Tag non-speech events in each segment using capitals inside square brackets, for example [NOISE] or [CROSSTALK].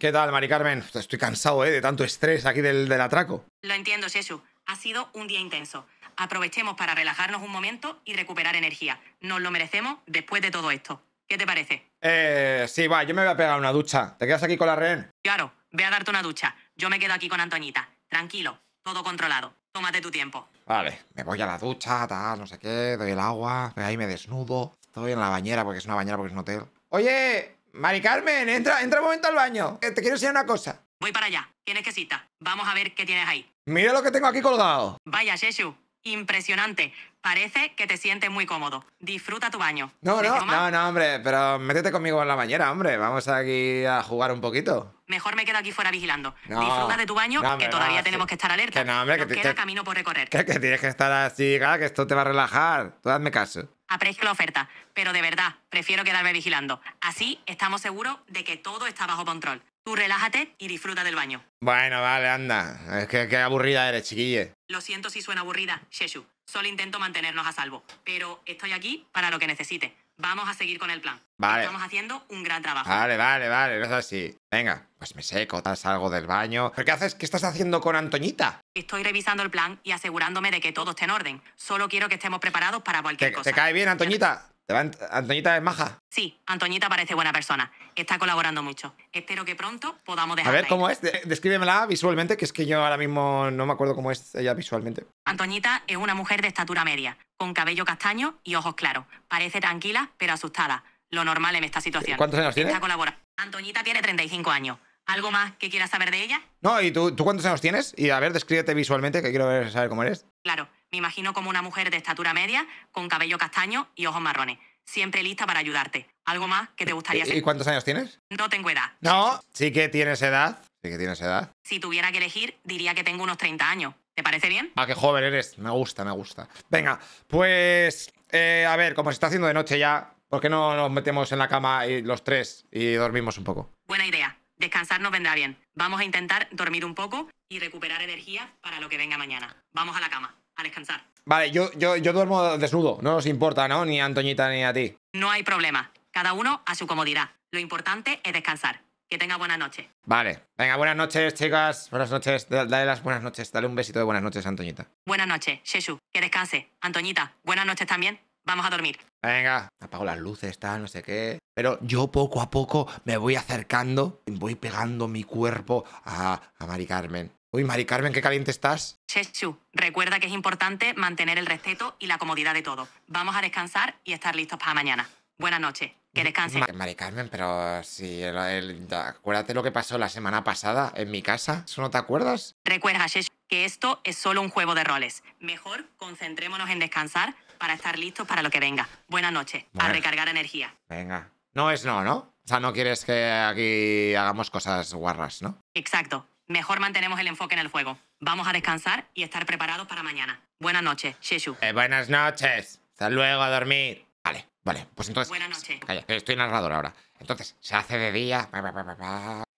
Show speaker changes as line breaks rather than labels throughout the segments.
¿Qué tal, Mari Carmen? Pues estoy cansado, ¿eh? De tanto estrés aquí del, del atraco.
Lo entiendo, Sesu. Ha sido un día intenso. Aprovechemos para relajarnos un momento y recuperar energía. Nos lo merecemos después de todo esto. ¿Qué te parece?
Eh, sí, va, yo me voy a pegar una ducha. ¿Te quedas aquí con la rehén?
Claro, ve a darte una ducha. Yo me quedo aquí con Antoñita. Tranquilo, todo controlado. Tómate
tu tiempo. Vale, me voy a la ducha, tal, no sé qué, doy el agua, ahí me desnudo. Estoy en la bañera porque es una bañera, porque es un hotel. Oye, Mari Carmen, entra, entra un momento al baño. Eh, te quiero enseñar una cosa.
Voy para allá. Tienes que cita. Vamos a ver qué tienes ahí.
Mira lo que tengo aquí colgado.
Vaya, Sheshu. Impresionante. Parece que te sientes muy cómodo. Disfruta tu baño.
No, no, no, hombre, pero métete conmigo en la bañera, hombre. Vamos aquí a jugar un poquito.
Mejor me quedo aquí fuera vigilando. Disfruta de tu baño, que todavía tenemos que estar alerta. Que no, hombre, queda camino por recorrer. Que,
tienes que estar así, que esto te va a relajar. Tú hazme caso.
Aprecio la oferta, pero de verdad, prefiero quedarme vigilando. Así estamos seguros de que todo está bajo control. Tú relájate y disfruta del baño.
Bueno, vale, anda. Es que qué aburrida eres, chiquille.
Lo siento si suena aburrida, Sheshu. Solo intento mantenernos a salvo. Pero estoy aquí para lo que necesite. Vamos a seguir con el plan. Vale. Estamos haciendo un gran trabajo. Vale,
vale, vale, no es así. Venga, pues me seco, salgo del baño. ¿Pero qué haces? ¿Qué estás haciendo con Antoñita?
Estoy revisando el plan y asegurándome de que todo esté en orden. Solo quiero que estemos preparados para cualquier cosa. ¿Te cae
bien, Antoñita? ¿Antoñita es maja?
Sí, Antoñita parece buena persona. Está colaborando mucho. Espero que pronto podamos dejarla. A ver
cómo es. Descríbemela visualmente, que es que yo ahora mismo no me acuerdo cómo es ella visualmente.
Antoñita es una mujer de estatura media, con cabello castaño y ojos claros. Parece tranquila, pero asustada. Lo normal en esta situación. Eh, ¿Cuántos años tiene? Está Antoñita tiene 35 años. ¿Algo más que quieras saber de ella?
No, ¿y tú, tú cuántos años tienes? Y a ver, descríbete visualmente, que quiero saber cómo eres.
Claro, me imagino como una mujer de estatura media, con cabello castaño y ojos marrones. Siempre lista para ayudarte. ¿Algo más que te gustaría saber. ¿Y cuántos años tienes? No tengo edad.
No, sí que tienes edad. Sí que tienes edad.
Si tuviera que elegir, diría que tengo unos 30 años. ¿Te parece bien?
Ah, qué joven eres. Me gusta, me gusta. Venga, pues. Eh, a ver, como se está haciendo de noche ya, ¿por qué no nos metemos en la cama y los tres y dormimos un poco?
Buena idea. Descansar nos vendrá bien. Vamos a intentar dormir un poco y recuperar energía para lo que venga mañana. Vamos a la cama a
descansar. Vale, yo, yo, yo duermo desnudo, no nos importa, ¿no? Ni a Antoñita ni a ti.
No hay problema, cada uno a su comodidad. Lo importante es descansar. Que tenga buena noche.
Vale. Venga, buenas noches, chicas. Buenas noches. Dale las buenas noches. Dale un besito de buenas noches, Antoñita.
Buenas noches, jesús Que descanse. Antoñita, buenas noches también. Vamos a dormir.
Venga. Apago las luces, tal, no sé qué. Pero yo poco a poco me voy acercando y voy pegando mi cuerpo a, a Mari Carmen. Uy, Mari Carmen, qué caliente estás.
Chechu, recuerda que es importante mantener el respeto y la comodidad de todos. Vamos a descansar y estar listos para mañana. Buenas noches. Que descanse.
Mari Carmen, pero si. acuérdate lo que pasó la semana pasada en mi casa. ¿Eso no te acuerdas?
Recuerda, Chechu, que esto es solo un juego de roles. Mejor concentrémonos en descansar para estar listos para lo que venga. Buenas noches. A recargar energía.
Venga. No es no, ¿no? O sea, no quieres que aquí hagamos cosas guarras, ¿no?
Exacto. Mejor mantenemos el enfoque en el juego. Vamos a descansar y estar preparados para mañana.
Buenas noches, Sheshu. Eh, buenas noches. Hasta luego, a dormir. Vale, vale. Pues entonces... Buenas noches. Calla, estoy narrador ahora. Entonces, se hace de día...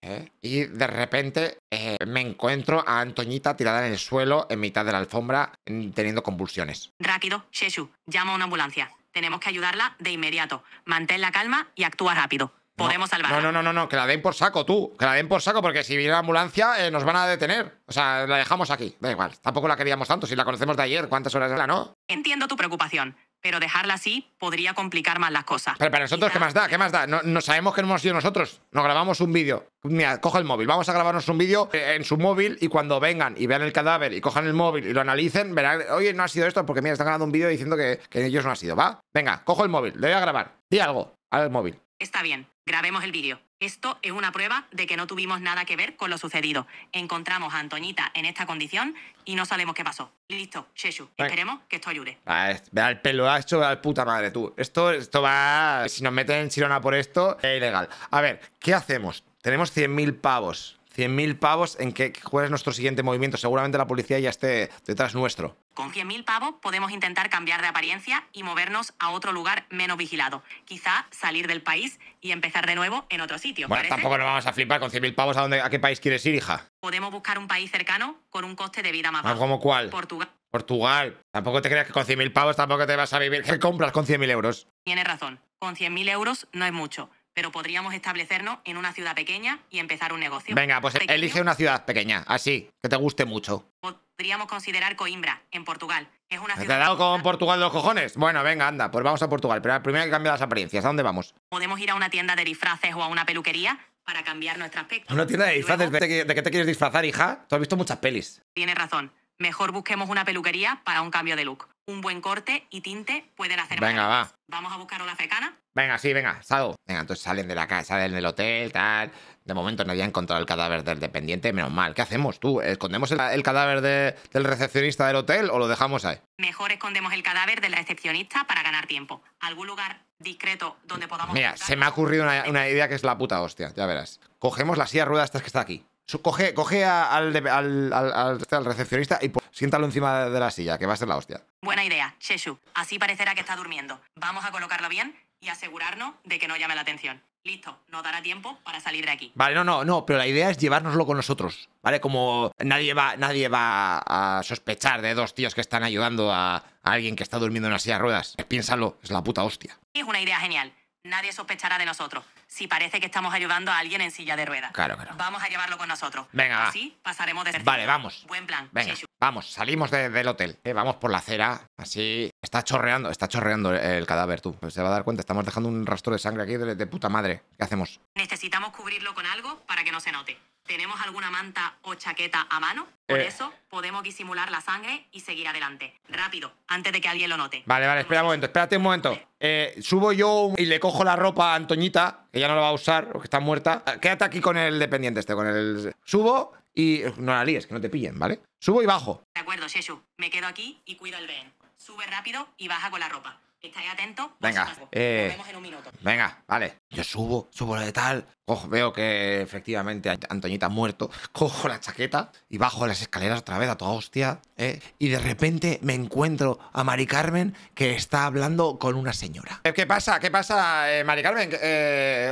Eh, y de repente eh, me encuentro a Antoñita tirada en el suelo, en mitad de la alfombra, teniendo convulsiones.
Rápido, Sheshu, llama a una ambulancia. Tenemos que ayudarla de inmediato. Mantén la calma y actúa rápido podemos
no, No, no, no, no, que la den por saco tú, que la den por saco, porque si viene la ambulancia eh, nos van a detener. O sea, la dejamos aquí, da igual, tampoco la queríamos tanto, si la conocemos de ayer, ¿cuántas horas la no?
Entiendo tu preocupación, pero dejarla así podría complicar más
las cosas. Pero para nosotros, ¿qué más da? ¿Qué más da? No, sabemos que no hemos sido nosotros. Nos grabamos un vídeo. Mira, coge el móvil. Vamos a grabarnos un vídeo eh, en su móvil y cuando vengan y vean el cadáver y cojan el móvil y lo analicen, verán, oye, no ha sido esto porque mira, están grabando un vídeo diciendo que, ellos no ha sido. ¿Va? Venga, cojo el móvil, le voy a grabar. Di algo al móvil.
Está bien, grabemos el vídeo. Esto es una prueba de que no tuvimos nada que ver con lo sucedido. Encontramos a Antoñita en esta condición y no sabemos qué pasó. Listo, Sheshu. Esperemos que esto ayude.
Vea el pelo, ha hecho al puta madre tú. Esto, esto va. Si nos meten en Chirona por esto, es ilegal. A ver, ¿qué hacemos? Tenemos 100.000 pavos. 100.000 pavos en que cuál es nuestro siguiente movimiento. Seguramente la policía ya esté detrás nuestro.
Con 100.000 pavos podemos intentar cambiar de apariencia y movernos a otro lugar menos vigilado. Quizá salir del país y empezar de nuevo en otro sitio. Bueno, tampoco nos
vamos a flipar con 100.000 pavos. ¿a, dónde, ¿A qué país quieres ir, hija?
Podemos buscar un país cercano con un coste de vida más ah, bajo. ¿Cómo cuál? Portugal.
Portugal. Tampoco te creas que con 100.000 pavos tampoco te vas a vivir. [LAUGHS] ¿Qué compras con 100.000 euros?
Tienes razón. Con 100.000 euros no es mucho pero podríamos establecernos en una ciudad pequeña y empezar un negocio.
Venga, pues elige una ciudad pequeña, así, que te guste mucho.
Podríamos considerar Coimbra, en Portugal.
Es una ¿Te ciudad. dado con Portugal los cojones? Bueno, venga, anda, pues vamos a Portugal, pero primero hay que cambiar las apariencias. ¿A dónde vamos?
Podemos ir a una tienda de disfraces o a una peluquería para cambiar nuestro aspecto. Una tienda
de disfraces, de qué te quieres disfrazar, hija? Tú has visto muchas pelis.
Tienes razón. Mejor busquemos una peluquería para un cambio de look. Un buen corte y tinte pueden
hacer. Venga, va. Vamos a buscar una fecana. Venga, sí, venga, salgo. Venga, entonces salen de la casa, salen del hotel, tal. De momento no había encontrado el cadáver del dependiente, menos mal. ¿Qué hacemos tú? ¿Escondemos el, cadáver del recepcionista del hotel o lo dejamos ahí?
Mejor escondemos el cadáver del recepcionista para ganar tiempo. Algún lugar discreto
donde podamos. Mira, se me ha ocurrido una, idea que es la puta hostia, ya verás. Cogemos la silla rueda estas que está aquí coge, coge al, recepcionista y siéntalo encima de, la silla, que va a ser la hostia.
Buena idea, Sheshu. Así parecerá que está durmiendo. Vamos a colocarlo bien y asegurarnos de que no llame la atención. Listo, nos dará tiempo para salir de aquí.
Vale, no, no, no, pero la idea es llevárnoslo con nosotros, ¿vale? Como nadie va, nadie va a sospechar de dos tíos que están ayudando a, alguien que está durmiendo en una silla de ruedas. Piénsalo, es la puta hostia. Es una
idea genial. Nadie sospechará de nosotros. Si parece que estamos ayudando a alguien en silla de ruedas. Claro, claro. Vamos a llevarlo con nosotros. Venga. Así pasaremos de Vale, vamos. Buen plan. Venga.
vamos, salimos del hotel. Eh, vamos por la acera. Así. Está chorreando, está chorreando el, cadáver, tú. Pues se va a dar cuenta. Estamos dejando un rastro de sangre aquí de puta madre. ¿Qué hacemos?
Necesitamos cubrirlo con algo para que no se note. ¿Tenemos alguna manta o chaqueta a mano? Por eh. eso podemos disimular la sangre y seguir adelante. Rápido, antes de que alguien lo note.
Vale, vale, espera un momento, espérate un momento. Eh, subo yo y le cojo la ropa a Antoñita, que ya no la va a usar, porque está muerta. Ah, quédate aquí con el dependiente este, con el... Subo y... No la líes, que no te pillen, ¿vale? Subo y bajo.
De acuerdo, Sheshu. Me quedo aquí y cuido el Ben. Sube rápido y baja con la ropa. Estáis atentos.
Venga, eh... Venga, vale. Yo subo, subo lo de tal, veo que efectivamente Antoñita ha muerto. [LAUGHS] Cojo la chaqueta y bajo las escaleras otra vez a toda hostia. ¿eh? Y de repente me encuentro a Mari Carmen que está hablando con una señora. Eh, ¿Qué pasa? ¿Qué pasa, eh, Mari Carmen?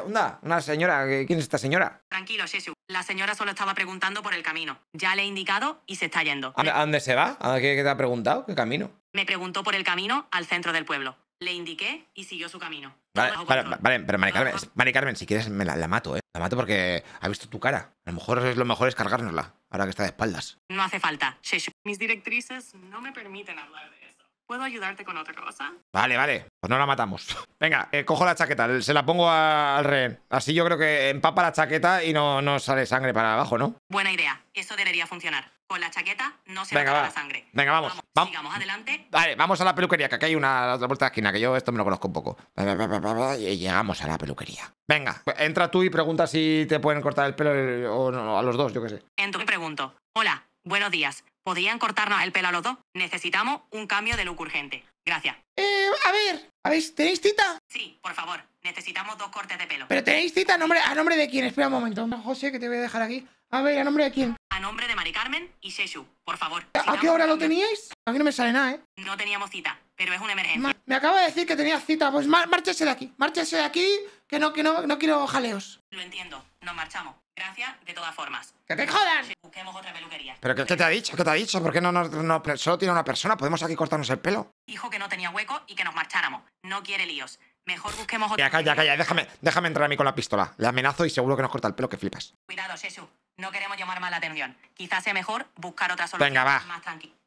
una señora. ¿Quién es esta señora?
Tranquilo, Jesús. La señora solo estaba preguntando por el camino. Ya le he indicado y se está yendo. ¿A,
dónde se va? ¿A qué te ha preguntado? ¿Qué camino?
Me preguntó por el camino al centro del pueblo. Le indiqué y siguió su camino.
Vale, vale, pero Mari ah, Carmen, ah. Mari Carmen, si quieres me la, mato, ¿eh? La mato porque ha visto tu cara. A lo mejor es lo mejor es cargárnosla, ahora que está de espaldas.
No hace falta. Mis directrices no me permiten hablar de eso. ¿Puedo ayudarte con otra cosa?
Vale, vale. Pues no la matamos. [LAUGHS] Venga, eh, cojo la chaqueta, se la pongo al rehén. Así yo creo que empapa la chaqueta y no, no sale sangre para abajo, ¿no?
Buena idea. Eso debería funcionar. Con la chaqueta
no se Venga, la sangre. Venga, vamos. Sigamos adelante. Vale, vamos a la peluquería, que aquí hay una a la vuelta de esquina, que yo esto me lo conozco un poco. Y llegamos a la peluquería. Venga, pues entra tú y pregunta si te pueden cortar el pelo o no, a los dos, yo qué sé.
Entro y pregunto. Hola, buenos días. ¿Podrían cortarnos el pelo a los dos? Necesitamos un cambio de look urgente. Gracias.
Eh, a ver, a ¿tenéis cita? Sí, por favor. Necesitamos dos cortes de pelo. Pero tenéis cita a nombre, a nombre de quién? Espera un momento. José, que te voy a dejar aquí. A ver, ¿a nombre de quién?
A nombre de Mari Carmen y Seshu, por favor.
¿A qué hora lo teníais? A mí no me sale nada, ¿eh?
No teníamos cita, pero es una emergencia.
me acaba de decir que tenía cita. Pues márchese de aquí. Márchese de aquí, que no, que no, no quiero jaleos.
Lo entiendo. Nos marchamos. Gracias, de todas formas. ¡Que te jodan! Busquemos otra peluquería.
¿Pero qué, qué te ha dicho? ¿Qué te ha dicho? ¿Por qué no, solo tiene una persona? ¿Podemos aquí cortarnos el pelo?
Dijo que no tenía hueco y que nos marcháramos. No quiere líos. Mejor busquemos otra. Ya, calla, calla,
déjame, déjame entrar a mí con la pistola. Le amenazo y seguro que nos corta el pelo que flipas.
Cuidado, Sesu. No queremos llamar más la atención. Quizás sea mejor buscar otra solución Venga, va.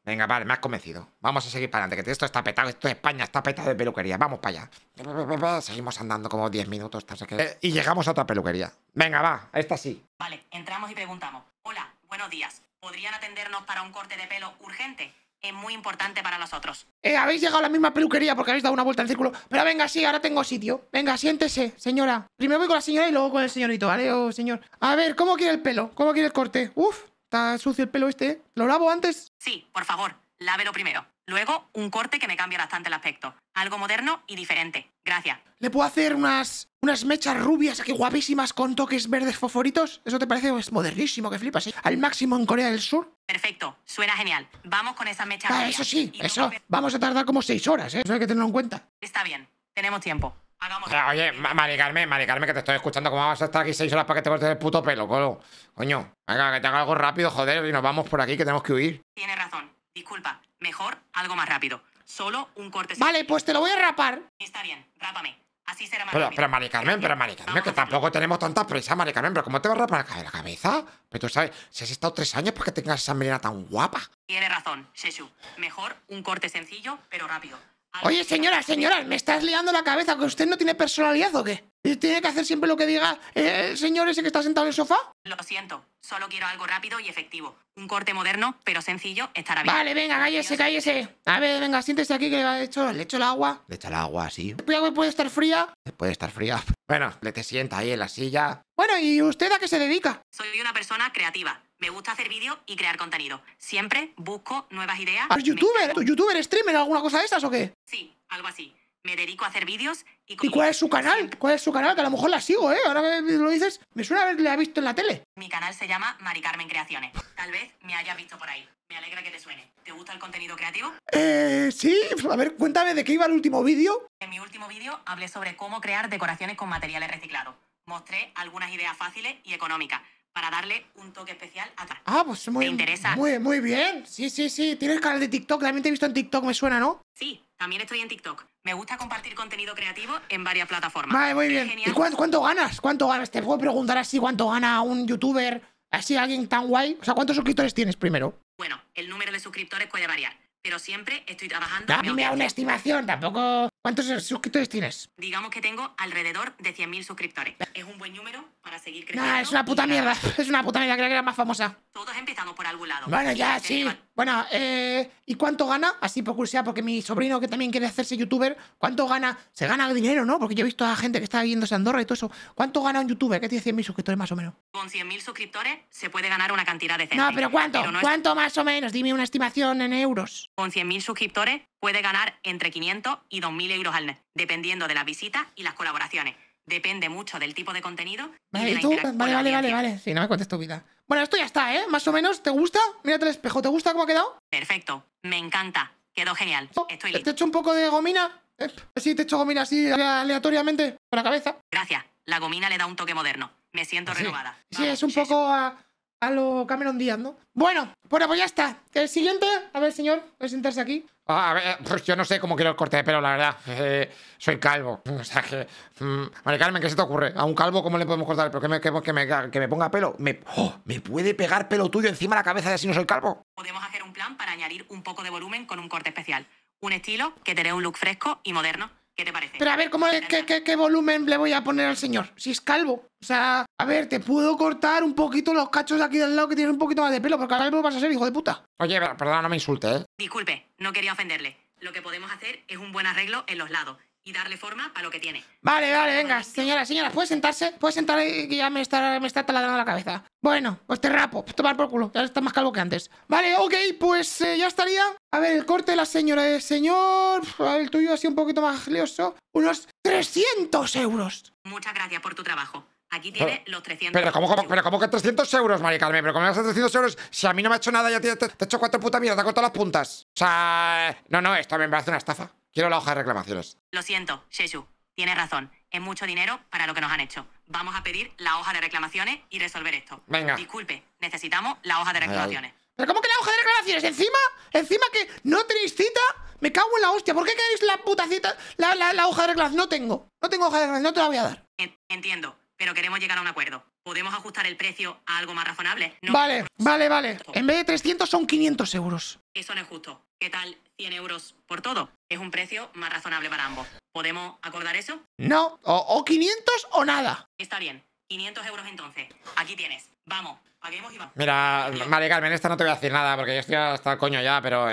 Venga, vale, me has convencido. Vamos a seguir para adelante, que esto está petado, esto es España, está petado de peluquería. Vamos para allá. Seguimos andando como 10 minutos, eh, y llegamos a otra peluquería. Venga, va, esta sí. Vale,
entramos y preguntamos. Hola, buenos días. ¿Podrían atendernos para un corte de pelo urgente? es muy importante para nosotros.
Eh, habéis llegado a la misma peluquería porque habéis dado una vuelta al círculo. Pero venga, sí, ahora tengo sitio. Venga, siéntese, señora. Primero voy con la señora y luego con el señorito, ¿vale? Oh, señor. A ver, ¿cómo quiere el pelo? ¿Cómo quiere el corte? Uf, está sucio el pelo este. ¿eh? ¿Lo lavo antes? Sí, por favor,
lávelo primero. Luego, un corte que me cambia bastante el aspecto. Algo moderno y diferente. Gracias.
¿Le puedo hacer unas, unas mechas rubias aquí guapísimas con toques verdes fosforitos? ¿Eso te parece? Es modernísimo, que flipas. ¿eh? Al máximo en Corea del Sur.
Perfecto, suena genial. Vamos con esas mechas ah, Eso sí,
eso. Vamos a tardar como seis horas, ¿eh? Eso hay que tenerlo en cuenta.
Está bien, tenemos tiempo.
Hagamos... Ah, oye, maricarme, maricarme, que te estoy escuchando. ¿Cómo vamos a estar aquí seis horas para que te cortes el puto pelo, colo? Coño, venga, que te algo rápido, joder, y nos vamos por aquí, que tenemos que huir. Tienes razón,
disculpa. Mejor, algo más rápido. Solo un corte. sencillo. Vale,
pues te lo voy a rapar. Está bien, rápame. Así será más pero, rápido. pero, pero, Carmen, pero maricarmen, que tampoco tenemos tanta prisa, maricarmen. pero ¿cómo te vas a rapar la cabeza? Pero tú sabes, si has estado tres años para que tengas esa melena tan guapa.
Tiene razón, Sheshu. Mejor un corte sencillo, pero rápido.
Oye, señora, señora, me estás liando la cabeza, que usted no tiene personalidad o qué? ¿Tiene que hacer siempre lo que diga eh, el señor ese que está sentado en el sofá?
Lo siento, solo quiero algo rápido y efectivo. Un corte moderno, pero sencillo, estará bien. Vale, venga, cállese,
cállese. A ver, venga, siéntese aquí que le hecho, le echo el agua. Le echa el agua, sí. puede estar fría. Puede estar fría. Bueno, le te sienta ahí en la silla. Bueno, ¿y usted a qué se dedica?
Soy una persona creativa. Me gusta hacer vídeos y crear contenido. Siempre busco nuevas ideas. ¿Eres youtuber?
¿Tú youtuber, streamer, alguna cosa de esas o qué? Sí,
algo así. Me dedico a hacer vídeos
y... ¿Y cuál es su canal? ¿Cuál es su canal? Que a lo mejor la sigo, ¿eh? Ahora me lo dices, me suena haberla visto en la tele.
Mi canal se llama Mari Carmen Creaciones. Tal vez me hayas visto por ahí. Me alegra que te suene. ¿Te gusta el contenido creativo?
Eh, sí. A ver, cuéntame de qué iba el último vídeo.
En mi último vídeo hablé sobre cómo crear decoraciones con materiales reciclados. Mostré algunas ideas fáciles y económicas para darle un toque especial a
Ah, pues muy, ¿Te interesa? Muy, muy bien. Sí, sí, sí. Tienes canal de TikTok. También te he visto en TikTok, me suena, ¿no?
Sí, también estoy en TikTok. Me gusta compartir contenido creativo en varias
plataformas. Vale, muy bien. ¿Y cuánto, ganas? ¿Cuánto ganas? Te puedo preguntar así cuánto gana un youtuber, así alguien tan guay. O sea, ¿cuántos suscriptores tienes primero?
Bueno, el número de suscriptores puede variar pero siempre estoy trabajando. Dame una estimación,
tampoco. ¿Cuántos suscriptores tienes? Digamos que tengo
alrededor de 100.000 suscriptores. Es un buen número para seguir creciendo. No, es una puta mierda.
[LAUGHS] Es una puta mierda. Creo que era más famosa. Todos empezamos por algún lado. Bueno, ya, sí. Bueno, eh, ¿y cuánto gana? Así por curiosidad, porque mi sobrino que también quiere hacerse youtuber, ¿cuánto gana? Se gana dinero, ¿no? Porque yo he visto a gente que está viendo a Andorra y todo eso. ¿Cuánto gana un youtuber que tiene 100.000 suscriptores más o menos?
Con 100.000 suscriptores se puede ganar una cantidad decente. No, pero ¿cuánto? ¿Cuánto
más o menos? Dime una estimación en euros.
Con 100.000 suscriptores puede ganar entre 500 y 2.000 euros al mes, dependiendo de las visitas y las colaboraciones. Depende mucho del tipo de contenido.
Vale, vale, vale, vale, vale. Sí, no me cuentes tu vida. Bueno, esto ya está, ¿eh? Más o menos, ¿te gusta? Mírate el espejo, ¿te gusta cómo ha quedado?
Perfecto, me encanta. Quedó genial. Oh,
estoy listo. ¿Te echo un poco de gomina? Eh, sí, te echo gomina así aleatoriamente con la cabeza.
Gracias. La gomina le da un toque moderno. Me siento ah, renovada.
Sí, es un poco a a lo Cameron Díaz, ¿no? Bueno, bueno, pues ya está. El siguiente, a ver, señor, puede sentarse aquí. Ah, a ver, pues yo no sé cómo quiero el corte de pelo, la verdad. Eh, soy calvo. [LAUGHS] O sea que. Mmm, Carmen, ¿qué se te ocurre? ¿A un calvo cómo le podemos cortar el qué me, que, me, que me ponga pelo? ¡oh! ¿Me, puede pegar pelo tuyo encima de la cabeza si no soy calvo? Podemos hacer un plan para
añadir un poco de volumen con un corte especial. Un estilo que te dé un look fresco y moderno ¿Qué te parece? Pero a ver, ¿cómo,
qué, qué, volumen le voy a poner al señor? Si es calvo. O sea, a ver, te puedo cortar un poquito los cachos de aquí del lado que tiene un poquito más de pelo, porque calvo vas a ser hijo de puta. Oye, perdón, no me insultes. ¿eh?
Disculpe, no quería ofenderle. Lo que podemos hacer es un buen arreglo en los lados y darle forma a lo que tiene.
Vale, vale, venga, señora, señora, ¿puede sentarse? ¿Puede sentar que ya me está, me está taladrando la cabeza? Bueno, pues te rapo, pues tomar por culo, ya está más calvo que antes. Vale, ok, pues eh, ya estaría. A ver, el corte de la señora el eh, señor, el tuyo así un poquito más lioso, unos 300 euros.
Muchas gracias por tu trabajo. Aquí tiene los 300. Pero ¿cómo, pero
¿cómo que 300 euros, Mari Carmen? ¿Pero cómo 300 euros? Si a mí no me ha hecho nada, ya te, he hecho cuatro putas mierdas, te ha cortado las puntas. O sea, no, no, esto me parece una estafa. Quiero la hoja de reclamaciones.
Lo siento, Sheshu. Tienes razón. Es mucho dinero para lo que nos han hecho. Vamos a pedir la hoja de reclamaciones y resolver esto. Venga. Disculpe, necesitamos la hoja de reclamaciones.
¿Pero cómo que la hoja de reclamaciones? ¿Encima? ¿Encima que no tenéis cita? Me cago en la hostia. ¿Por qué queréis la puta cita? La, hoja de reclamaciones. No tengo. No tengo hoja de reclamaciones. No te la voy a dar.
Entiendo, pero queremos llegar a un acuerdo. ¿Podemos ajustar el precio a algo más razonable? vale,
vale, vale. En vez de 300 son 500 euros.
Eso no es justo. ¿Qué tal 100 euros por todo? es un precio más razonable para ambos. ¿Podemos acordar eso?
No, o, 500 o nada.
Está bien, 500 euros entonces. Aquí tienes. Vamos, paguemos
y vamos. Mira, María Carmen, esta no te voy a decir nada porque yo estoy hasta el coño ya, pero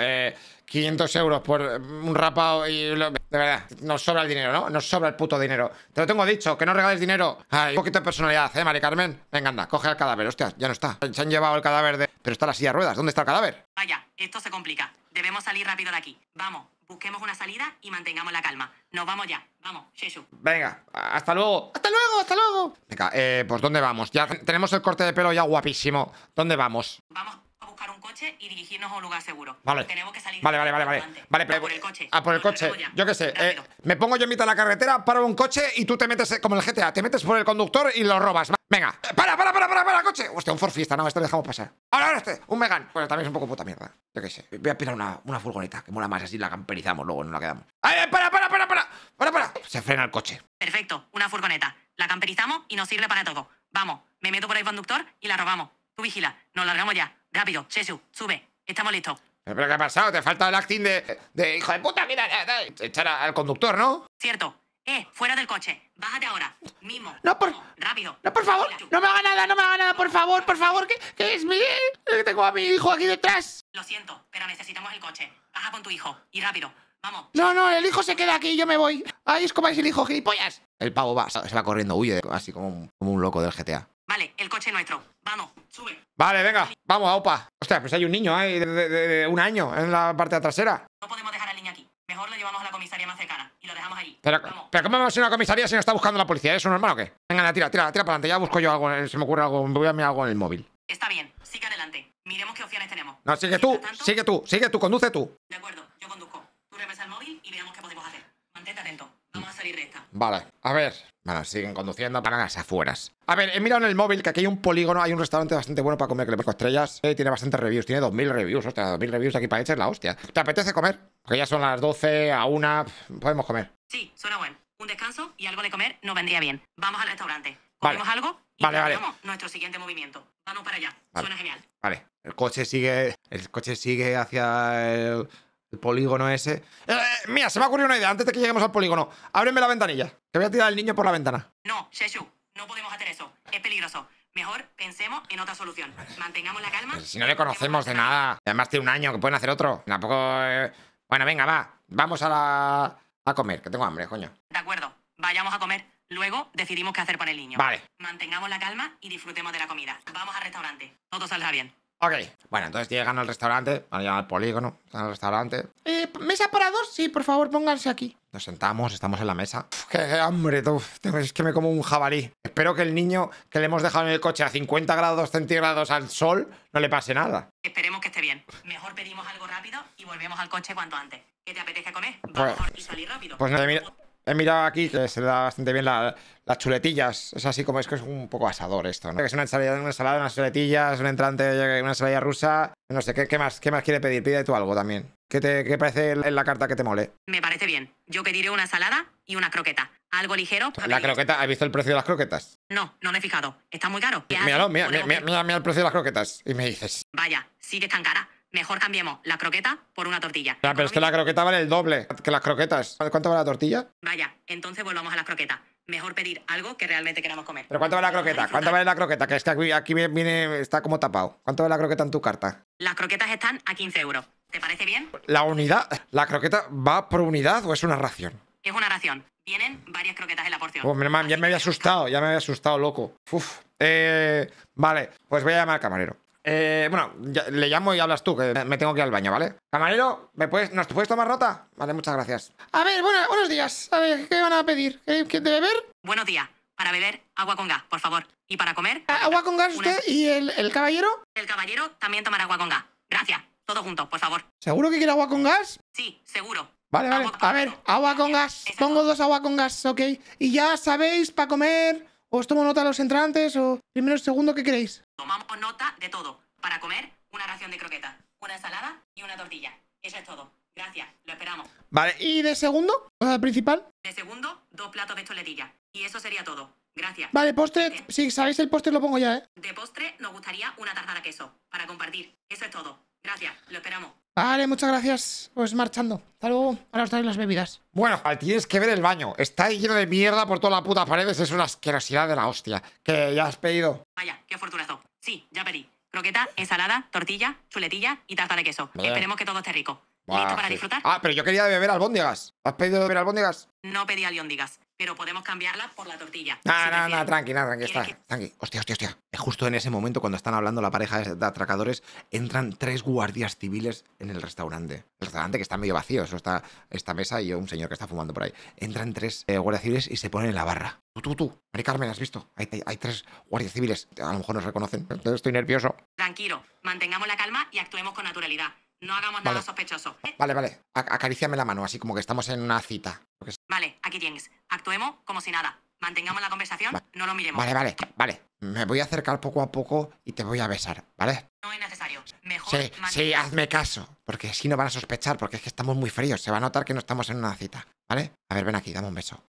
500 eh, euros por un rapado y... de verdad, nos sobra el dinero, ¿no? Nos sobra el puto dinero. Te lo tengo dicho, que no regales dinero. Hay un poquito de personalidad, ¿eh, Mari Carmen? Venga, anda, coge el cadáver. Hostia, ya no está. Se han llevado el cadáver de... Pero está la silla de ruedas. ¿Dónde está el cadáver?
Vaya, esto se complica. Debemos salir rápido de aquí. Vamos, Busquemos una salida y mantengamos la calma. Nos vamos ya. Vamos, Jesús
Venga, hasta luego.
Hasta luego, hasta luego.
Venga, eh, pues ¿dónde vamos? Ya tenemos el corte de pelo ya guapísimo. ¿Dónde vamos? Vamos
a buscar un coche y dirigirnos a un lugar seguro. Vale. Tenemos
que salir. Vale, vale, vale, vale. Vale, A por el coche. A por el coche. Yo qué sé. me pongo yo en mitad de la carretera, paro un coche y tú te metes, como el GTA, te metes por el conductor y lo robas. Venga. Para, para, para, para, para, coche. Hostia, un forfista, no, este lo dejamos pasar. Ahora, ahora este, un Megan. Bueno, también es un poco puta mierda. Yo qué sé. Voy a pillar una, una furgoneta, que mola más, así la camperizamos, luego no la quedamos. ¡Ay, para, para, para, para! ¡Para, para! Se frena el coche.
Perfecto, una furgoneta. La camperizamos y nos sirve para todo. Vamos, me meto por el conductor y la robamos. Tú vigila, nos largamos ya. Rápido, Jesús, sube. Estamos listos.
¿Pero qué ha pasado? Te falta el acting de, hijo de puta, mira, eh, eh, echar al conductor, ¿no? Cierto. Eh, fuera del coche. Bájate ahora. Mimo. No, por... Rápido. No, por favor. No me haga nada, no me haga nada, por favor, por favor. ¿Qué es mi... tengo a mi hijo aquí detrás. Lo
siento, pero necesitamos el coche. Baja con tu hijo.
Y rápido. Vamos. No, no, el hijo se queda aquí, y yo me voy. Ahí como es el hijo, gilipollas. El pavo va, se va corriendo, huye así como un loco del GTA nuestro. Vamos, sube. Vale, venga, vamos, opa. Hostia, pues hay un niño ahí de, de, un año en la parte trasera. No podemos dejar al niño aquí. Mejor lo llevamos a la comisaría más cercana y lo dejamos allí. Pero, vamos. ¿pero ¿cómo vamos a una comisaría si no está buscando la policía? ¿Es un normal o qué? Venga, tira, tira, tira para adelante. Ya busco yo algo, eh, se me ocurre algo, voy a mirar algo en el móvil. Está bien, sigue adelante. Miremos qué opciones tenemos. No, sigue tú, sigue tú, sigue tú, conduce tú. De acuerdo, yo conduzco. Tú revisas el móvil y veamos qué podemos hacer. Mantente atento. Vamos a salir recta. Vale, a ver siguen conduciendo para las afueras. A ver, he mirado en el móvil que aquí hay un polígono, hay un restaurante bastante bueno para comer que le pongo estrellas. Eh, tiene bastantes reviews, tiene 2.000 reviews, ostras, 2.000 reviews aquí para echar la hostia. ¿Te apetece comer? Porque ya son las 12, a una, podemos comer. Sí, suena bueno. Un
descanso y algo de comer nos vendría bien. Vamos al restaurante, comemos algo y vale, vale. nuestro siguiente movimiento. Vamos para
allá, suena genial. Vale, el coche sigue, el coche sigue hacia el el polígono ese. Eh, eh, mira, se me ha ocurrido una idea antes de que lleguemos al polígono. Ábreme la ventanilla. Que voy a tirar al niño por la ventana. No, Sheshu, no podemos hacer eso. Es peligroso. Mejor pensemos en otra solución. Mantengamos la calma. si no le conocemos de nada. Además tiene un año que pueden hacer otro. Tampoco. Eh, bueno, venga, va. Vamos a la. a comer, que tengo hambre, coño. De acuerdo.
Vayamos a comer. Luego decidimos qué hacer con el niño. Vale. Mantengamos la calma y disfrutemos de la comida. Vamos al restaurante.
Todo saldrá bien. Ok. Bueno, entonces llegan al restaurante, van a llegar al polígono, están al restaurante. Eh, ¿Mesa para dos? Sí, por favor, pónganse aquí. Nos sentamos, estamos en la mesa. qué, hambre, tú. Es que me como un jabalí. Espero que el niño que le hemos dejado en el coche a 50 grados centígrados al sol no le pase nada.
Esperemos que esté bien. Mejor pedimos algo rápido y volvemos al coche cuanto antes. ¿Qué te
apetece comer? Pues- Vamos pues, y salir rápido. Pues no, mira... He mirado aquí que se le da bastante bien las chuletillas. Es así como es que es un poco asador esto, ¿no? Es una ensalada, una ensalada unas chuletillas, un entrante, una ensalada rusa. No sé, ¿qué, más, qué más quiere pedir? Pide tú algo también. ¿Qué te parece en la carta que te mole?
Me parece bien. Yo pediré una ensalada y una croqueta. Algo ligero.
¿La croqueta? ¿Has visto el precio de las croquetas?
No, no me he fijado. Está muy caro.
Míralo, mira, mira, el precio de las croquetas. Y me dices.
Vaya, sí que están caras. Mejor cambiemos la croqueta por una tortilla. Claro, ah, pero es que la
croqueta vale el doble que las croquetas. ¿Cuánto vale la tortilla?
Vaya, entonces volvamos a las croquetas. Mejor pedir algo que realmente queramos comer.
¿Pero cuánto vale la croqueta? ¿Cuánto vale la croqueta? Que es aquí, viene, está como tapado. ¿Cuánto vale la croqueta en tu carta?
Las croquetas están a 15 euros. ¿Te parece bien?
La unidad, la croqueta va por unidad o es una ración?
Es una ración. Vienen varias croquetas en la porción.
Pues, hermano ya me había asustado, ya me había asustado, loco. Uf. Eh, vale, pues voy a llamar al camarero. Eh, bueno, le llamo y hablas tú, que me tengo que ir al baño, ¿vale? Camarero, ¿me puedes, ¿nos puedes tomar rota? Vale, muchas gracias. A ver, buenos días. A ver, ¿qué van a pedir? debe beber?
Buenos días. Para beber, agua con gas, por favor. Y para comer...
Ah, ¿Agua con gas usted y el, caballero?
El caballero también tomará agua con gas. Gracias. Todo junto, por favor.
¿Seguro que quiere agua con gas? Sí, seguro. Vale, vale. A ver, agua con gas. Pongo dos agua con gas, ok. Y ya sabéis, para comer, ¿Os tomo nota de los entrantes o primero segundo qué queréis? Tomamos
nota de todo. Para comer, una ración de croqueta, una ensalada y una tortilla. Eso es todo. Gracias, lo esperamos.
Vale, ¿y de segundo? ¿O principal?
De segundo, dos platos de choletilla. Y eso sería todo. Gracias. Vale, postre,
si sabéis el postre lo pongo ya, ¿eh?
De postre nos gustaría una tarta de queso, para compartir. Eso es todo. Gracias, lo esperamos.
Vale, muchas gracias. Pues marchando. Hasta luego. Ahora os traigo las bebidas. Bueno, tienes que ver el baño. Está lleno de mierda por todas las putas paredes. Es una asquerosidad de la hostia. Que ya has pedido. Vaya, qué afortunado.
Sí, ya pedí. Croqueta, ensalada, tortilla, chuletilla y tarta de queso. Esperemos que todo esté rico.
¿Listo para disfrutar? Ah, pero yo quería beber albóndigas. ¿Has pedido beber albóndigas?
No pedí albóndigas pero podemos cambiarla
por la tortilla. No, no, no, tranqui, nada, tranqui, está, Hostia, hostia, hostia. Justo en ese momento, cuando están hablando la pareja de atracadores, entran tres guardias civiles en el restaurante. El restaurante que está medio vacío, eso está esta mesa y un señor que está fumando por ahí. Entran tres eh, guardias civiles y se ponen en la barra. Tú, tú, tú. Mari Carmen, ¿has visto? Hay, hay tres guardias civiles. A lo mejor nos reconocen. Estoy nervioso.
Tranquilo, mantengamos la calma y actuemos con naturalidad. No hagamos nada sospechoso. ¿eh?
Vale, vale. Acariciame la mano, así como que estamos en una cita.
Vale, aquí tienes. Actuemos como si nada. Mantengamos la conversación, no lo miremos. Vale, vale,
vale. Me voy a acercar poco a poco y te voy a besar, ¿vale? No es necesario. Mejor. Sí, hazme caso. Porque si no van a sospechar, porque es que estamos muy fríos. Se va a notar que no estamos en una cita, ¿vale? A ver, ven aquí, dame un beso.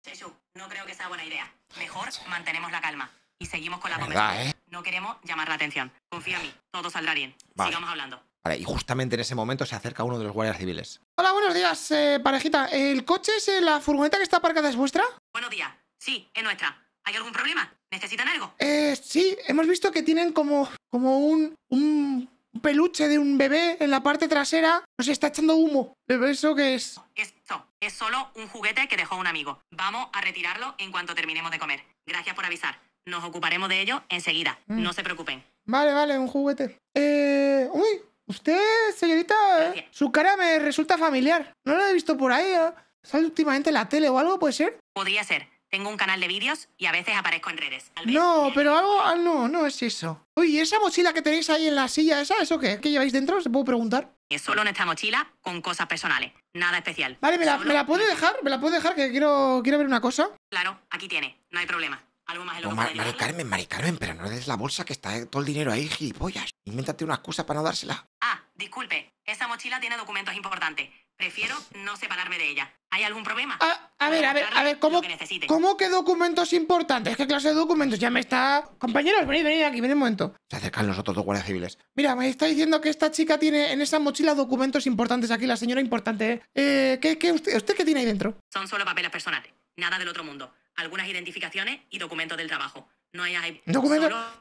no creo que sea buena idea. Mejor mantenemos la calma y seguimos con la, conversación. ¿eh? No queremos llamar la atención. Confía
en mí, todo saldrá bien. Sigamos hablando. Vale, y justamente en ese momento se acerca uno de los guardias civiles. Hola, buenos días, eh, parejita. ¿El coche es la furgoneta que está aparcada es vuestra? Buenos días. Sí,
es nuestra. ¿Hay algún problema?
¿Necesitan algo? Eh, sí, hemos visto que tienen como, como un, un peluche de un bebé en la parte trasera. Nos está echando humo. ¿Eso qué es?
Esto es solo un juguete que dejó un amigo. Vamos a retirarlo en cuanto terminemos de comer. Gracias por avisar. Nos ocuparemos de ello enseguida. Mm. No se preocupen.
Vale, vale, un juguete. Eh... Uy, Usted, señorita, su cara me resulta familiar. No la he visto por ahí. ¿eh? ¿Sale últimamente la tele o algo, puede ser?
Podría ser. Tengo un canal de vídeos y a veces aparezco en redes.
no, pero algo... Ah, no, no es eso. Oye, ¿esa mochila que tenéis ahí en la silla esa, eso qué? ¿Qué lleváis dentro? ¿Se puedo preguntar?
Es solo en esta mochila con cosas personales. Nada especial. Vale, ¿me la,
puede dejar? ¿Me la puede dejar? Que quiero, quiero ver una cosa.
Claro, aquí tiene. No hay problema.
Algo más Mari Carmen, Mari Carmen, pero no le des la bolsa que está eh, todo el dinero ahí, gilipollas. Invéntate una excusa para no dársela.
Disculpe, esa mochila tiene documentos importantes. Prefiero no separarme de ella. ¿Hay algún problema?
Ah, a ver, a ver, a ver, ¿cómo, que ¿cómo que documentos importantes? ¿Qué clase de documentos? Ya me está... Compañeros, venid, venid aquí, venid un momento. Se acercan los otros dos guardias civiles. Mira, me está diciendo que esta chica tiene en esa mochila documentos importantes aquí, la señora importante. Eh, ¿qué, qué, ¿Usted qué tiene ahí dentro?
Son solo papeles personales, nada del otro mundo. Algunas identificaciones y documentos del trabajo. No hay,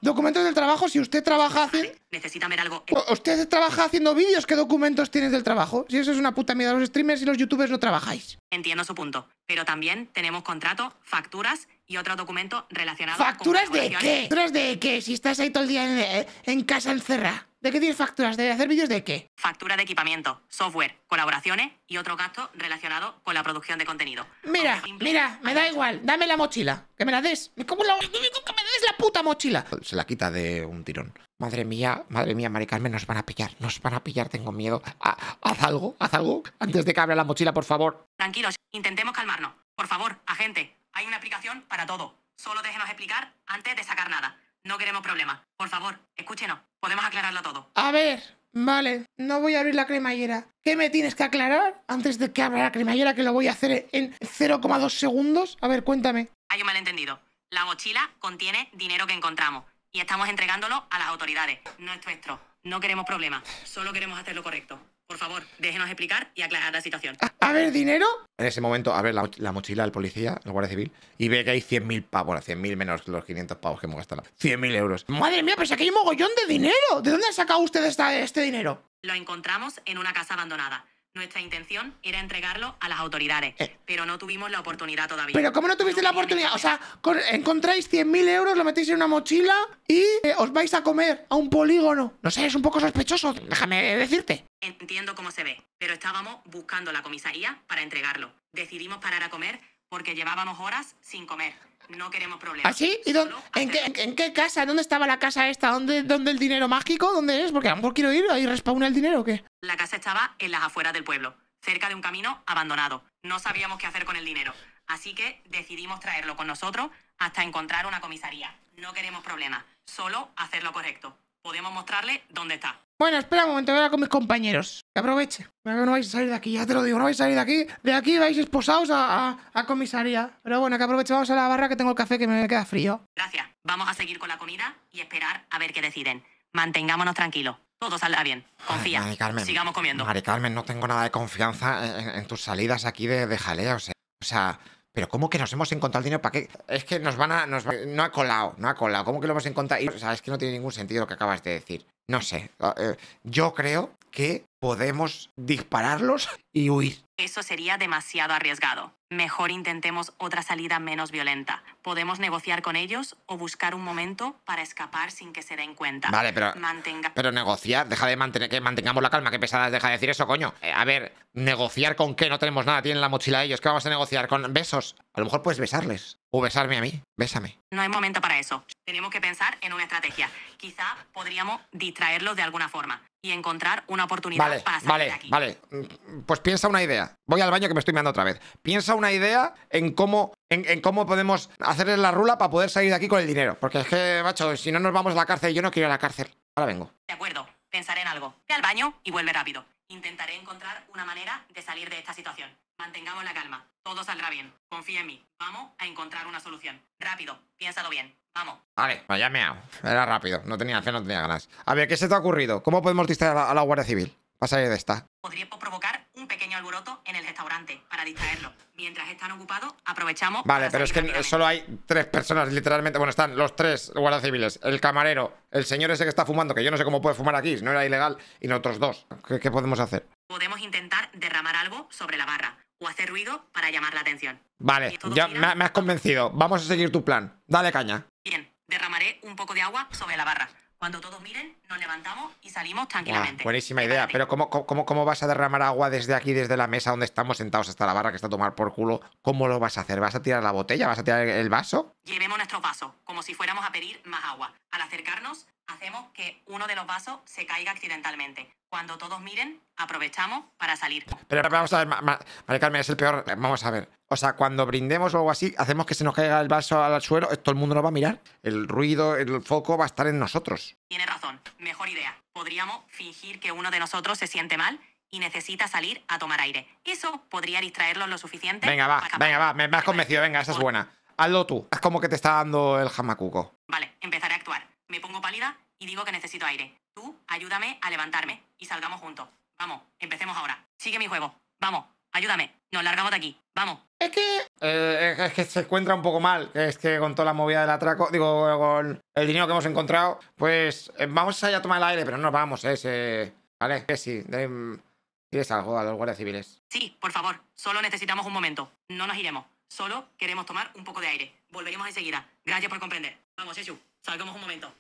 documentos, del
trabajo, si usted trabaja haciendo...
Necesita ver algo...
Usted trabaja haciendo vídeos, ¿qué documentos tienes del trabajo? Si eso es una puta mierda, los streamers y los youtubers no trabajáis.
Entiendo su punto, pero también tenemos contratos, facturas y otro documento relacionado... ¿Facturas de qué? ¿Facturas
de qué? Si estás ahí todo el día en, eh, en casa encerrada. ¿De qué tienes facturas? ¿De hacer vídeos de qué?
Factura de equipamiento, software, colaboraciones y otro gasto relacionado con la producción de contenido.
Mira, mira, me da igual. Dame la mochila. Que me la des. ¿Cómo la... que me des la puta mochila? Se la quita de un tirón. Madre mía, madre mía, Mari Carmen, nos van a pillar, nos van a pillar, tengo miedo. Ah, haz algo, haz algo, antes de que abra la mochila, por favor.
Tranquilos, intentemos calmarnos. Por favor, agente, hay una aplicación para todo. Solo déjenos explicar antes de sacar nada. No queremos problemas. Por favor, escúchenos. Podemos aclararlo
todo. A ver, vale. No voy a abrir la cremallera. ¿Qué me tienes que aclarar antes de que abra la cremallera? Que lo voy a hacer en 0,2 segundos. A ver, cuéntame. Hay
un malentendido. La mochila contiene dinero que encontramos y estamos entregándolo a las autoridades. No es nuestro. No queremos problemas. Solo queremos hacer lo correcto. Por favor, déjenos explicar y aclarar la
situación. A, ver, ¿dinero? En ese momento, a ver la, mochila del policía, el guardia civil, y ve que hay 100.000 pavos, bueno, 100.000 menos los 500 pavos que hemos gastado. 100.000 euros. Madre mía, pero es aquí hay un mogollón de dinero. ¿De dónde ha sacado usted esta, este dinero?
Lo encontramos en una casa abandonada. Nuestra intención era entregarlo a las autoridades, eh. pero no tuvimos la oportunidad todavía. Pero ¿cómo no tuviste la oportunidad? O sea,
encontráis 100.000 euros, lo metéis en una mochila y eh, os vais a comer a un polígono. No sé, es un poco sospechoso, déjame decirte.
Entiendo cómo se ve, pero estábamos buscando la comisaría para entregarlo. Decidimos parar a comer porque llevábamos horas sin comer. No queremos problemas. ¿Así? ¿Ah,
en, qué, casa? ¿Dónde estaba la casa esta? ¿Dónde, el dinero mágico? ¿Dónde es? Porque a lo mejor quiero ir, ahí respawna el dinero o qué.
La casa estaba en las afueras del pueblo, cerca de un camino abandonado. No sabíamos qué hacer con el dinero. Así que decidimos traerlo con nosotros hasta encontrar una comisaría. No queremos problemas, solo hacer lo correcto podemos mostrarle dónde
está. Bueno, espera un momento, voy a con mis compañeros. Que aproveche. No vais a salir de aquí, ya te lo digo, no vais a salir de aquí. De aquí vais esposados a, a, comisaría. Pero bueno, que aproveche, vamos a la barra que tengo el café que me queda frío. Gracias. Vamos a seguir
con la comida y esperar a ver qué deciden. Mantengámonos tranquilos. Todo saldrá bien. Confía. Carmen, Sigamos comiendo. Mari
Carmen, no tengo nada de confianza en, tus salidas aquí de, de O O sea, pero ¿cómo que nos hemos encontrado el dinero? ¿Para qué? Es que nos van a... no ha colado, no ha colado. ¿Cómo que lo hemos encontrado? Y, o sea, es que no tiene ningún sentido lo que acabas de decir. No sé. Ah, eh, yo creo que podemos dispararlos y huir.
Eso sería demasiado arriesgado. Mejor intentemos otra salida menos violenta. Podemos negociar con ellos o buscar un momento para escapar sin que se den cuenta. Vale, pero. Mantenga...
Pero negociar, deja de mantener que mantengamos la calma. Qué pesadas, deja de decir eso, coño. Eh, a ver, negociar con qué no tenemos nada. Tienen la mochila ellos. ¿Qué vamos a negociar? ¿Con besos? A lo mejor puedes besarles. O besarme a mí. Bésame.
No hay momento para eso. Tenemos que pensar en una estrategia. Quizá podríamos distraerlos de alguna forma y encontrar una oportunidad para salir vale, de aquí.
Vale, mm, pues piensa una idea. Voy al baño que me estoy mirando otra vez. Piensa una idea en cómo, en, cómo podemos hacerle la rula para poder salir de aquí con el dinero. Porque es que, macho, si no nos vamos a la cárcel, yo no quiero ir a la cárcel. Ahora vengo. De
acuerdo, pensaré en algo. Ve al baño y vuelve rápido. Intentaré encontrar una manera de salir de esta situación. Mantengamos la calma. Todo saldrá bien. Confía en mí. Vamos a encontrar una solución.
Rápido. Piénsalo bien. Vamos. Vale, vaya pues meao. Era rápido. No tenía fe, no tenía ganas. A ver, ¿qué se te ha ocurrido? ¿Cómo podemos distraer a la Guardia Civil? para de esta. Podría provocar un pequeño
alboroto en el restaurante para distraerlo. Mientras están ocupados, aprovechamos. Vale, pero es que solo
hay tres personas, literalmente. Bueno, están los tres guardas civiles, el camarero, el señor ese que está fumando, que yo no sé cómo puede fumar aquí, si no era ilegal, y nosotros dos. ¿Qué, podemos hacer? Podemos intentar
derramar algo sobre la barra o hacer ruido para llamar la atención.
Vale, ya me has convencido. Vamos a seguir tu plan. Dale caña.
Bien, derramaré un poco de agua sobre la barra. Cuando todos miren, nos levantamos y salimos tranquilamente.
buenísima idea. Pero ¿cómo, cómo, ¿cómo vas a derramar agua desde aquí, desde la mesa donde estamos sentados hasta la barra que está a tomar por culo? ¿Cómo lo vas a hacer? ¿Vas a tirar la botella? ¿Vas a tirar el vaso?
Llevemos nuestros vasos, como si fuéramos a pedir más agua. Al acercarnos, hacemos que uno de los vasos se caiga accidentalmente. Cuando todos miren, aprovechamos para salir.
Pero vamos a ver, María Carmen, es el peor. Vamos a ver. O sea, cuando brindemos o algo así, hacemos que se nos caiga el vaso al suelo, todo el mundo nos va a mirar. El ruido, el foco va a estar en nosotros. Tiene razón,
mejor idea. Podríamos fingir que uno de nosotros se siente mal y necesita salir a tomar aire. Eso podría distraerlos lo suficiente. Venga, va,
venga, va, me has convencido, venga, esa es buena. Hazlo tú. Es como que te está dando el jamacuco.
Vale, empezaré a actuar. Me pongo pálida y digo que necesito aire. Tú ayúdame a levantarme y salgamos juntos. Vamos, empecemos ahora. Sigue mi juego. Vamos, ayúdame. Nos largamos de aquí. Vamos.
Es que. Eh, es que se encuentra un poco mal. Es que con toda la movida del atraco, digo, con el dinero que hemos encontrado, pues eh, vamos vamos allá a tomar el aire, pero no nos vamos, eh, ese. Vale, que sí. Mm, tienes algo a los guardias civiles. Sí,
por favor. Solo necesitamos un momento. No nos iremos. Solo queremos tomar un poco de aire. Volveremos enseguida. Gracias por comprender. Vamos, Jesús. Salgamos un momento.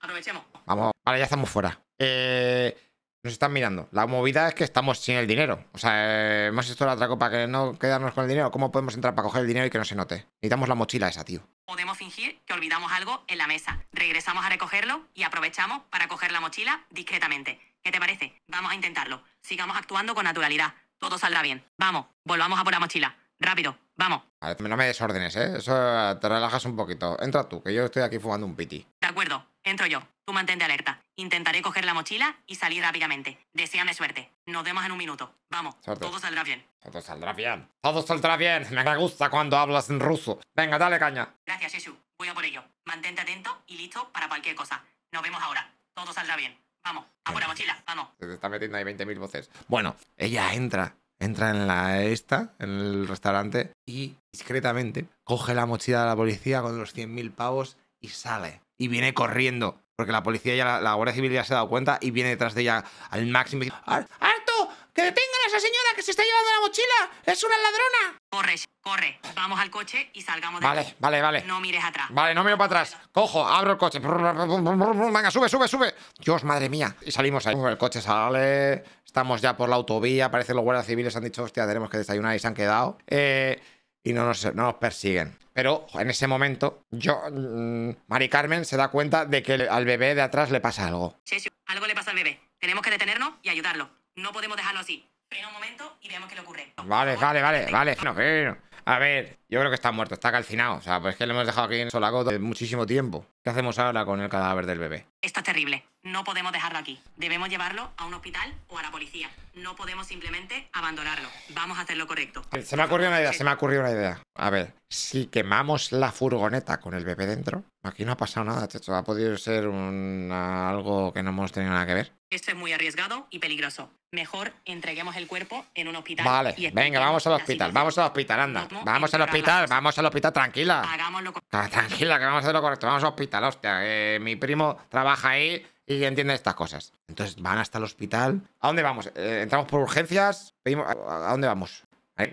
aprovechemos. Vamos. Ahora ya estamos fuera. Eh, nos están mirando. La movida es que estamos sin el dinero. O sea, eh, hemos hecho la atraco para que no quedarnos con el dinero. ¿Cómo podemos entrar para coger el dinero y que no se note? Necesitamos la mochila esa, tío.
Podemos fingir que olvidamos algo en la mesa. Regresamos a recogerlo y aprovechamos para coger la mochila discretamente. ¿Qué te parece? Vamos a intentarlo. Sigamos actuando con naturalidad. Todo saldrá bien. Vamos, volvamos a por la mochila. Rápido, vamos.
A ver, no me desórdenes, ¿eh? Eso te relajas un poquito. Entra tú, que yo estoy aquí fumando un piti.
De acuerdo, entro yo. Tú mantente alerta. Intentaré coger la mochila y salir rápidamente. Deseame suerte. Nos vemos en un minuto. Vamos, todo saldrá bien.
Todo saldrá bien. Todo saldrá bien. Me gusta cuando hablas en ruso. Venga, dale caña.
Gracias, Jesús. Voy a por ello. Mantente atento y listo para cualquier cosa. Nos vemos ahora. Todo saldrá bien.
Vamos, a por la mochila, vamos. Se te está metiendo ahí 20.000 voces. Bueno, ella entra entra en la esta, en el restaurante, y discretamente coge la mochila de la policía con los 100.000 pavos y sale. Y viene corriendo, porque la policía ya, la, Guardia Civil ya se ha dado cuenta y viene detrás de ella al máximo. ¡Ah, ¡Que a esa señora que se está llevando
la mochila! ¡Es una ladrona! Corre, corre. Vamos al coche y salgamos de Vale, aquí.
vale, vale. vale No mires atrás. Vale, no miro para atrás. Cojo, abro el coche. Venga, sube, sube, sube. Dios, madre mía. Y salimos ahí. El coche sale. Estamos ya por la autovía. Parece que los guardias civiles han dicho, hostia, tenemos que desayunar y se han quedado. Eh, y no nos, persiguen. Pero en ese momento, yo. Mm, Mari Carmen se da cuenta de que al bebé de atrás le pasa algo. Sí, sí,
algo le pasa al bebé. Tenemos que detenernos y ayudarlo. No podemos dejarlo así. Espera un momento
y veamos qué le ocurre. Vale, vale, vale, vale. No, A ver, yo creo que está muerto, está calcinado. O sea, pues es que lo hemos dejado aquí en de muchísimo tiempo. ¿Qué hacemos ahora con el cadáver del bebé?
Esto es terrible. No podemos dejarlo aquí. Debemos llevarlo a un hospital o a la policía. No podemos simplemente abandonarlo. Vamos a hacer lo correcto.
Se me ha ocurrido una idea, se me ha ocurrido una idea. A ver, si quemamos la furgoneta con el bebé dentro, aquí no ha pasado nada, Esto Ha podido ser un, algo que no hemos tenido nada que ver.
Esto es muy arriesgado y peligroso. Mejor entreguemos el cuerpo en un hospital. Vale, venga,
vamos al hospital, vamos al hospital, anda. Vamos al hospital, vamos al hospital, tranquila. Hagámoslo ah, tranquila, que vamos a hacer lo correcto. Vamos al hospital, hostia. mi primo trabaja ahí y entiende estas cosas. Entonces van hasta el hospital. ¿A dónde vamos? Eh, ¿Entramos por urgencias? ¿A dónde vamos?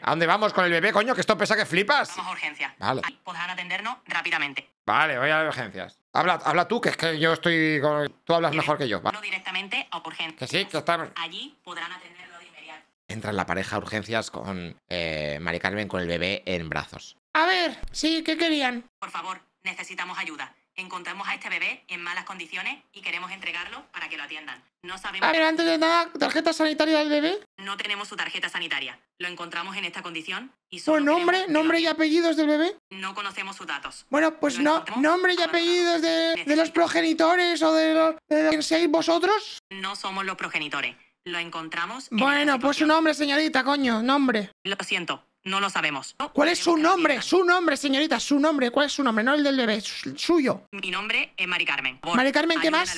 ¿A dónde vamos con el bebé, coño? Que esto pesa que flipas. Vamos a urgencia. Vale.
Podrán atendernos
rápidamente. Vale, voy a las urgencias. Habla, habla tú, que es que yo estoy. Con... Tú hablas mejor que yo. ¿va? No directamente o por gente. Que sí, que está... Allí podrán atenderlo de inmediato. Entra la pareja a urgencias con eh, Mari Carmen con el bebé en brazos. A ver, sí, ¿qué
querían? Por favor, necesitamos ayuda. Encontramos a este bebé en malas condiciones y queremos entregarlo para que lo atiendan. No sabemos... Ah, a ver, antes
de nada, ¿tarjeta sanitaria del bebé?
No tenemos su tarjeta sanitaria. Lo encontramos en esta condición
y nombre, nombre y apellidos del bebé.
No conocemos sus datos. Bueno,
pues no, nombre y apellidos de, los progenitores o de, los, de seáis vosotros.
No somos los progenitores. Lo encontramos... bueno,
pues su nombre, señorita, coño, nombre.
Lo siento, no lo sabemos. ¿Cuál es su nombre? Su
nombre, señorita, su nombre. ¿Cuál es su nombre? No el del bebé, suyo.
Mi nombre es Mari Carmen. Mari Carmen, ¿qué más?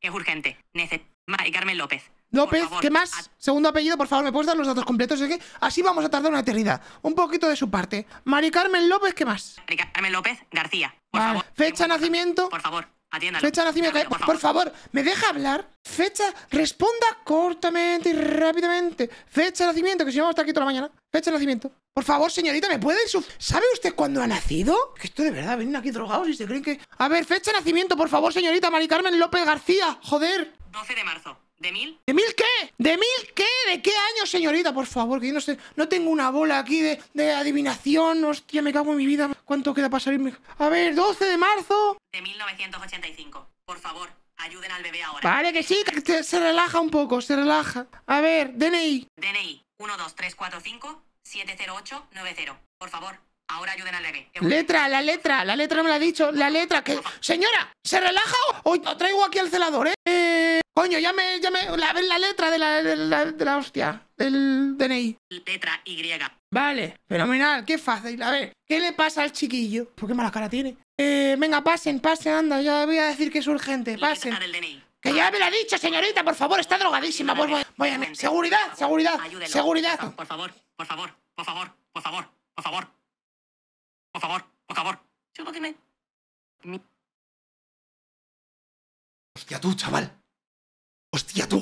Es urgente. Mari Carmen López.
López, ¿qué más? Segundo apellido, por favor, ¿me puedes dar los datos completos? Es que así vamos a tardar una eternidad. Un poquito de su parte. Mari Carmen López, ¿qué más?
Mari Carmen López García.
vale. Fecha, nacimiento. Por favor. Fecha nacimiento. Eh, por, favor. ¿me deja hablar? Fecha. Responda cortamente y rápidamente. Fecha de nacimiento, que si no vamos a estar aquí toda la mañana. Fecha de nacimiento. Por favor, señorita, ¿me puede su... ¿Sabe usted cuándo ha nacido? Que esto de verdad, vienen aquí drogados y se creen que. A ver, fecha de nacimiento, por favor, señorita Mari Carmen López García. Joder.
12 de marzo. ¿De
mil? ¿De mil qué? ¿De mil qué? ¿De qué año, señorita? Por favor, que yo no sé. No tengo una bola aquí de, de adivinación. Hostia, me cago en mi vida. ¿Cuánto queda para salirme? A ver, 12 de marzo.
De 1985. Por favor,
ayuden al bebé ahora. Vale, que sí, se relaja un poco, se relaja. A ver, DNI.
DNI 12345 90 Por favor, Ahora ayuden
al bebé. Letra, la letra, la letra me la ha dicho, la letra que... Señora, ¿se relaja o, traigo aquí al celador, eh? Coño, ya me. Ya me la, la letra de la, hostia. Del DNI. Letra Y. Vale, fenomenal, qué fácil. A ver, ¿qué le pasa al chiquillo? ¿Por qué mala cara tiene? Eh, venga, pasen, pasen, anda. Ya voy a decir que es urgente, pasen. Que ya me la ha dicho, señorita, por favor, está drogadísima. voy, Seguridad, seguridad, seguridad. Por favor, por favor, por favor, por favor, por favor. Por favor, por favor. que
Hostia, tú, chaval.
¡Hostia tú!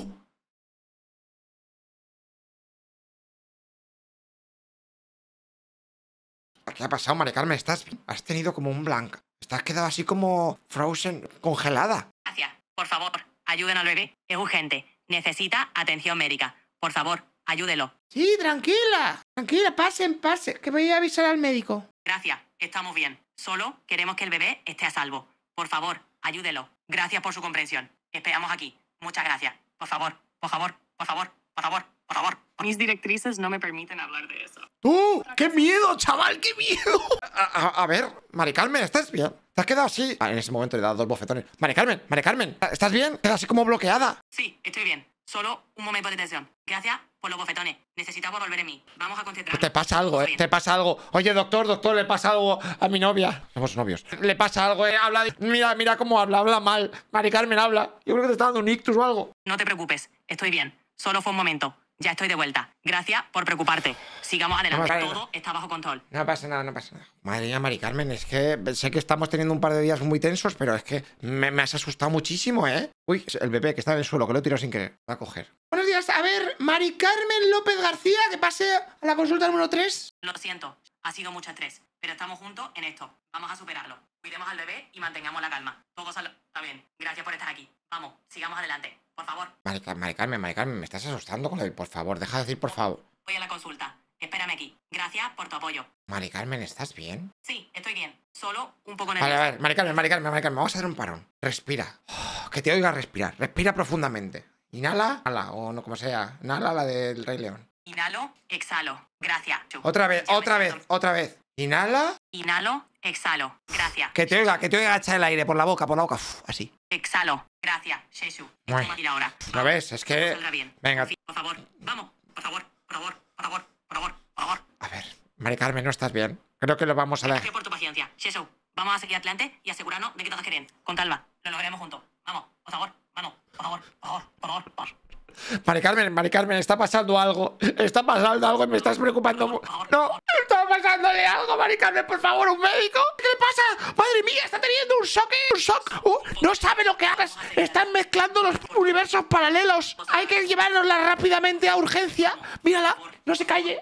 ¿Qué ha pasado, Mari Carmen? Estás, has tenido como un blank. Estás quedado así como frozen, congelada.
Gracias. Por favor, ayuden al bebé. Es urgente. Necesita atención médica. Por favor, ayúdelo.
Sí, tranquila. Tranquila, pasen, pasen. Que voy a avisar al médico.
Gracias. Estamos bien. Solo queremos que el bebé esté a salvo. Por favor, ayúdelo. Gracias por su comprensión. Esperamos aquí. Muchas gracias. Por favor, por favor, por favor, por favor, por favor. Mis directrices no me permiten hablar de
eso. ¡Tú! ¡Qué miedo, chaval! ¡Qué miedo! A, ver, Mari Carmen, ¿estás bien? ¿Te has quedado así? Ah, en ese momento le he dado dos bofetones. Mari Carmen, Mari Carmen, ¿estás bien? ¿Te así como bloqueada?
Sí, estoy bien. Solo un momento de tensión. Gracias por los bofetones. Necesitaba volver a mí. Vamos a
concentrarnos. Pues te pasa algo, eh. Te pasa algo. Oye, doctor, doctor, le pasa algo a mi novia. Somos novios. Le pasa algo, eh. Habla. De... Mira, mira cómo habla. Habla mal. Mari Carmen habla. Yo creo que te está dando un ictus o algo.
No te preocupes. Estoy bien. Solo fue un momento. Ya estoy de vuelta. Gracias por preocuparte.
Sigamos adelante. Todo está bajo control. No pasa nada, no pasa nada. Madre mía, Mari Carmen, es que sé que estamos teniendo un par de días muy tensos, pero es que me, has asustado muchísimo, ¿eh? Uy, el bebé que está en el suelo, que lo he sin querer. Va a coger. Buenos días. A ver, Mari Carmen López García, que pase a la consulta número 3.
Lo siento, ha sido mucho estrés, pero estamos juntos en esto. Vamos a superarlo. Cuidemos al bebé y mantengamos la calma. Todo sal está bien. Gracias por estar aquí. Vamos, sigamos adelante por favor.
Mari, Mari Carmen, me estás asustando con el por favor. Deja de decir por favor.
Voy a la consulta. Espérame aquí. Gracias por tu apoyo.
Mari Carmen, ¿estás bien? Sí,
estoy bien. Solo un poco nerviosa.
Vale, a ver, Mari Carmen, Mari Carmen, Mari Carmen, vamos a hacer un parón. Respira. Oh, que te oiga respirar. Respira profundamente. Inhala, Inhala. o no como sea. Inhala la del Rey León.
Inhalo, exhalo. Gracias. Otra
vez, otra vez, otra vez. Inhala.
Inhalo, Exhalo. Gracias. Que
te oiga, que te oiga echar el aire por la boca, por la boca. así.
Exhalo. Gracias, Jesús! Y
ahora. ¿Lo ves? Es que. Venga. Por favor, vamos. Por favor, por favor, por favor, por favor, por favor. A ver, Mari Carmen, no estás bien. Creo que lo vamos a dejar. Gracias
por tu paciencia, ¡Jesús! Vamos a seguir adelante y asegurarnos de que a querer! Con calma. Lo lograremos juntos. Vamos, por favor, vamos. Por
favor, por favor, por favor, por favor. Mari Carmen, Mari Carmen, está pasando algo. Está pasando algo y me estás preocupando. No, está pasándole algo, Mari Carmen, por favor, un médico. ¿Qué le pasa? Madre mía, está teniendo un shock, un shock. Uh, no sabe lo que hagas. Están mezclando los universos paralelos. Hay que llevárnosla rápidamente a urgencia. Mírala, no se calle.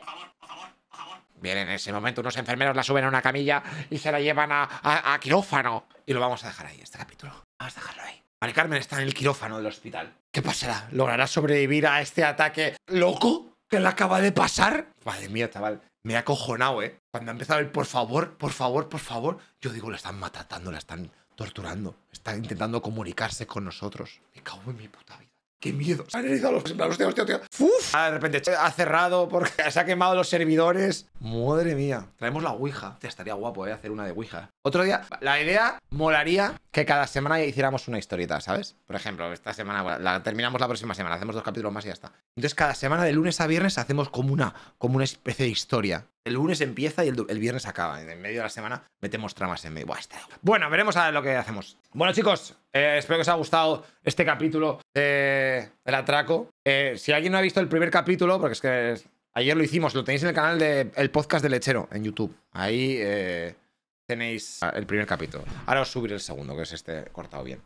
Bien, en ese momento unos enfermeros la suben a una camilla y se la llevan a quirófano. Y lo vamos a dejar ahí, este capítulo. Vamos a dejarlo ahí. Carmen está en el quirófano del hospital. ¿Qué pasará? ¿Logrará sobrevivir a este ataque loco que le acaba de pasar? Madre mía, chaval. Me ha acojonado, ¿eh? Cuando ha empezado el por favor, por favor, por favor, yo digo, la están matatando, la están torturando. Están intentando comunicarse con nosotros. Me cago en mi puta vida. ¡Qué miedo! Se han herido los tío, tío, ¡Uf! Ah, de repente ha cerrado porque [LAUGHS] se ha quemado los servidores. Madre mía. Traemos la Ouija. Te estaría guapo, ¿eh? Hacer una de Ouija. Otro día, la idea molaría que cada semana hiciéramos una historieta, ¿sabes? Por ejemplo, esta semana la terminamos la próxima semana, hacemos dos capítulos más y ya está. Entonces, cada semana de lunes a viernes hacemos como una, como una especie de historia. El lunes empieza y el, viernes acaba. En medio de la semana metemos tramas en medio. Bueno, veremos a ver lo que hacemos. Bueno, chicos, eh, espero que os haya gustado este capítulo eh, del atraco. Eh, si alguien no ha visto el primer capítulo, porque es que ayer lo hicimos, lo tenéis en el canal del podcast de Lechero en YouTube. Ahí tenéis ah, el primer capítulo. Ahora os subiré el segundo, que es este cortado bien.